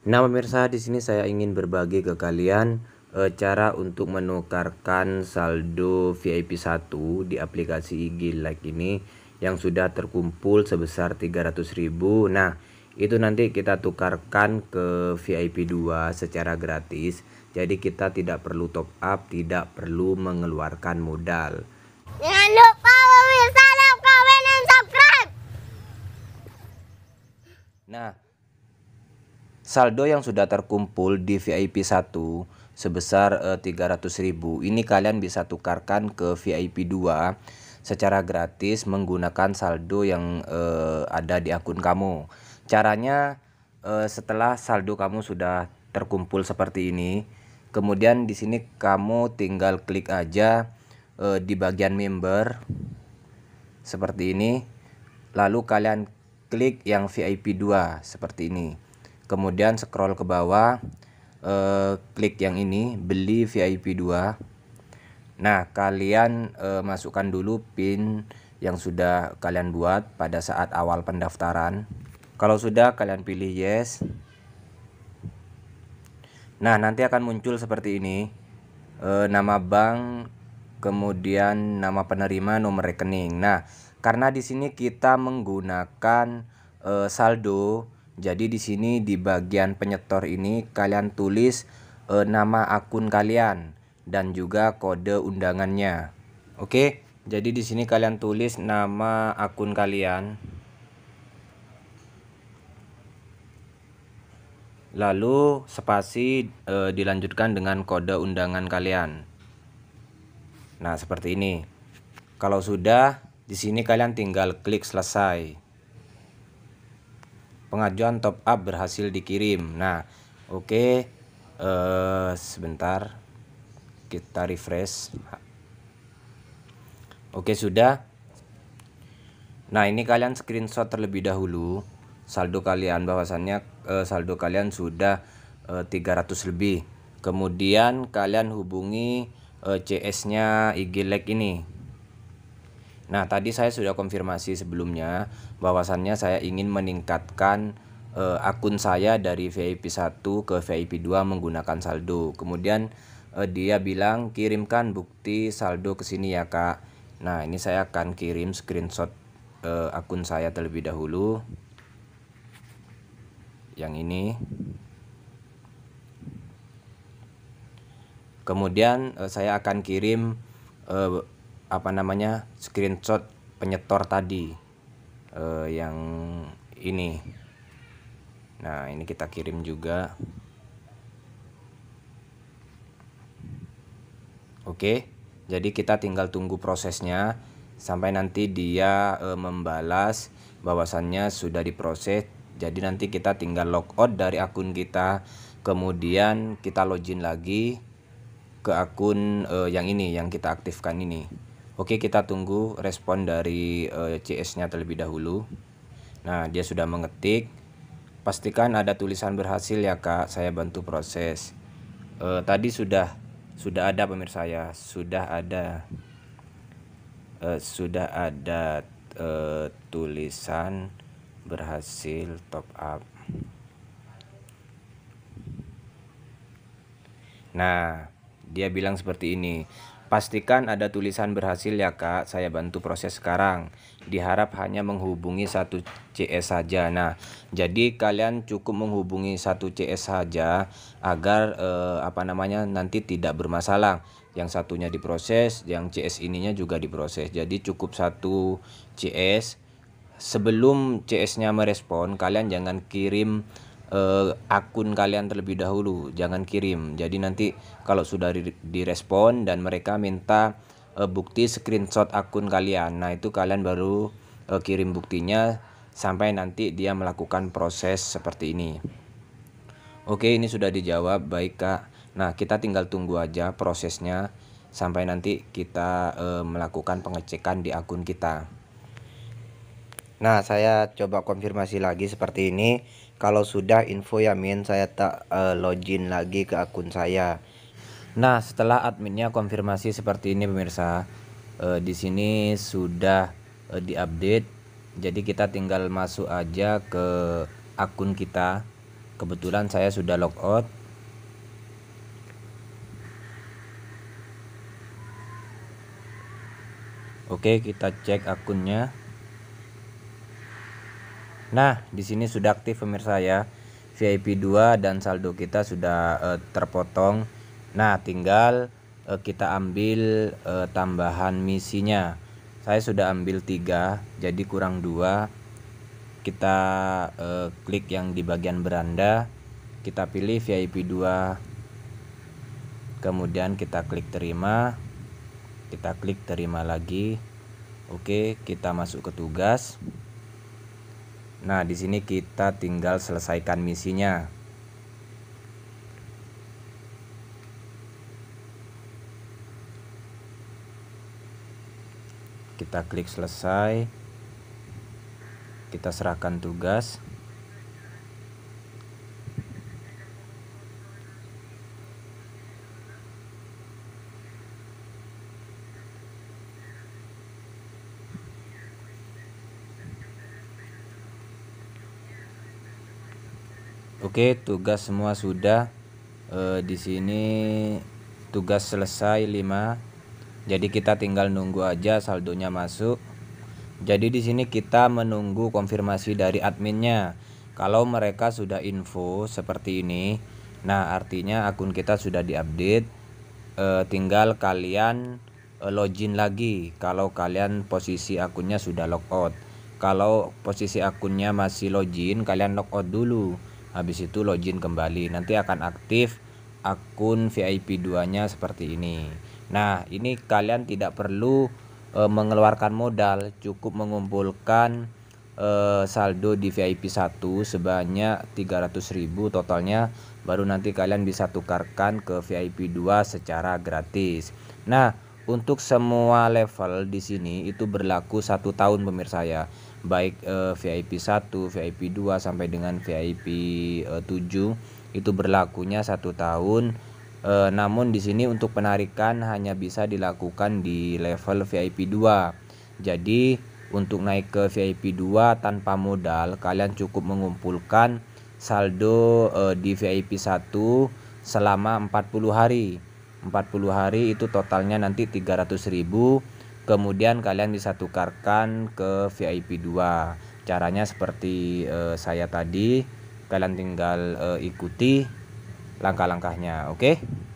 Nah pemirsa di sini saya ingin berbagi ke kalian e, cara untuk menukarkan saldo VIP 1 di aplikasi IG Like ini yang sudah terkumpul sebesar 300.000. Nah, itu nanti kita tukarkan ke VIP 2 secara gratis. Jadi kita tidak perlu top up, tidak perlu mengeluarkan modal. Jangan lupa pemirsa like, comment, dan subscribe. Nah, saldo yang sudah terkumpul di VIP 1 sebesar eh, ratus eh, 300.000 ini kalian bisa tukarkan ke VIP 2 secara gratis menggunakan saldo yang eh, ada di akun kamu caranya eh, setelah saldo kamu sudah terkumpul seperti ini kemudian di sini kamu tinggal klik aja eh, di bagian member seperti ini lalu kalian klik yang VIP 2 seperti ini kemudian scroll ke bawah eh, klik yang ini beli VIP 2 nah kalian eh, masukkan dulu pin yang sudah kalian buat pada saat awal pendaftaran kalau sudah kalian pilih yes nah nanti akan muncul seperti ini eh, nama bank kemudian nama penerima nomor rekening nah karena di sini kita menggunakan eh, saldo jadi di sini di bagian penyetor ini kalian tulis eh, nama akun kalian dan juga kode undangannya. Oke, jadi di sini kalian tulis nama akun kalian. Lalu spasi e, dilanjutkan dengan kode undangan kalian. Nah, seperti ini. Kalau sudah, di sini kalian tinggal klik selesai pengajuan top up berhasil dikirim nah oke okay. uh, eh, sebentar kita refresh oke okay, sudah nah ini kalian screenshot terlebih dahulu saldo kalian bahwasannya uh, saldo kalian sudah uh, eh, 300 lebih kemudian kalian hubungi uh, CS nya IG ini Nah, tadi saya sudah konfirmasi sebelumnya bahwasannya saya ingin meningkatkan uh, akun saya dari VIP 1 ke VIP 2 menggunakan saldo. Kemudian uh, dia bilang kirimkan bukti saldo ke sini ya, Kak. Nah, ini saya akan kirim screenshot uh, akun saya terlebih dahulu. Yang ini. Kemudian uh, saya akan kirim uh, apa namanya screenshot penyetor tadi uh, yang ini nah ini kita kirim juga oke jadi kita tinggal tunggu prosesnya sampai nanti dia eh, membalas bahwasannya sudah diproses jadi nanti kita tinggal logout dari akun kita kemudian kita login lagi ke akun eh, yang ini yang kita aktifkan ini Oke, kita tunggu respon dari uh, eh, CS-nya terlebih dahulu. Nah, dia sudah mengetik. Pastikan ada tulisan berhasil ya, Kak. Saya bantu proses. Uh, tadi sudah sudah ada pemirsa ya, sudah ada uh, sudah ada uh, tulisan berhasil top up. Nah, dia bilang seperti ini. Pastikan ada tulisan berhasil ya kak, saya bantu proses sekarang. Diharap hanya menghubungi satu CS saja. Nah, jadi kalian cukup menghubungi satu CS saja agar eh, apa namanya nanti tidak bermasalah. Yang satunya diproses, yang CS ininya juga diproses. Jadi cukup satu CS. Sebelum CS-nya merespon, kalian jangan kirim uh, akun kalian terlebih dahulu, jangan kirim. Jadi nanti kalau sudah direspon dan mereka minta uh, bukti screenshot akun kalian, nah itu kalian baru uh, kirim buktinya sampai nanti dia melakukan proses seperti ini. Oke, ini sudah dijawab baik Kak. Nah, kita tinggal tunggu aja prosesnya sampai nanti kita e, melakukan pengecekan di akun kita. Nah, saya coba konfirmasi lagi seperti ini. Kalau sudah info ya min saya tak uh, login lagi ke akun saya. Nah, setelah adminnya konfirmasi seperti ini pemirsa. Uh, di sini sudah uh, diupdate. Jadi kita tinggal masuk aja ke akun kita. Kebetulan saya sudah logout. Oke, kita cek akunnya. Nah, di sini sudah aktif pemirsa ya. VIP 2 dan saldo kita sudah uh, terpotong. Nah, tinggal uh, kita ambil uh, tambahan misinya. Saya sudah ambil 3, jadi kurang 2. Kita uh, klik yang di bagian beranda, kita pilih VIP 2. Kemudian kita klik terima. Kita klik terima lagi. Oke, kita masuk ke tugas. Nah, di sini kita tinggal selesaikan misinya. Kita klik selesai. Kita serahkan tugas. Oke, tugas semua sudah. E, di sini tugas selesai 5. Jadi kita tinggal nunggu aja saldonya masuk. Jadi di sini kita menunggu konfirmasi dari adminnya. Kalau mereka sudah info seperti ini, nah artinya akun kita sudah diupdate. E, tinggal kalian eh, login lagi kalau kalian posisi akunnya sudah logout. Kalau posisi akunnya masih login, kalian logout dulu habis itu login kembali nanti akan aktif akun VIP 2 nya seperti ini nah ini kalian tidak perlu e, mengeluarkan modal cukup mengumpulkan e, saldo di VIP 1 sebanyak 300.000 totalnya baru nanti kalian bisa tukarkan ke VIP 2 secara gratis nah untuk semua level di sini itu berlaku satu tahun pemirsa ya baik eh, VIP 1 VIP 2 sampai dengan VIP eh, tujuh 7 itu berlakunya satu tahun eh, namun di sini untuk penarikan hanya bisa dilakukan di level VIP 2 jadi untuk naik ke VIP 2 tanpa modal kalian cukup mengumpulkan saldo di VIP 1 selama 40 hari 40 hari itu totalnya nanti 300.000 kemudian kalian bisa tukarkan ke VIP 2 caranya seperti uh, saya tadi kalian tinggal uh, ikuti langkah-langkahnya oke okay?